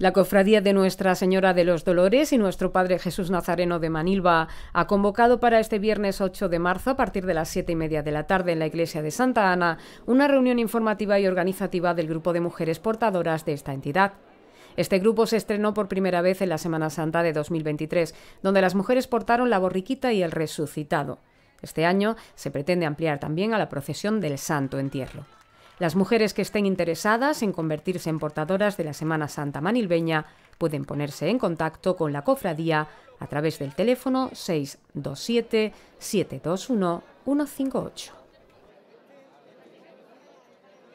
La cofradía de Nuestra Señora de los Dolores y nuestro Padre Jesús Nazareno de Manilva ha convocado para este viernes 8 de marzo a partir de las 7 y media de la tarde en la Iglesia de Santa Ana una reunión informativa y organizativa del grupo de mujeres portadoras de esta entidad. Este grupo se estrenó por primera vez en la Semana Santa de 2023, donde las mujeres portaron la borriquita y el resucitado. Este año se pretende ampliar también a la procesión del Santo Entierro. Las mujeres que estén interesadas en convertirse en portadoras de la Semana Santa Manilbeña pueden ponerse en contacto con la cofradía a través del teléfono 627 721 158.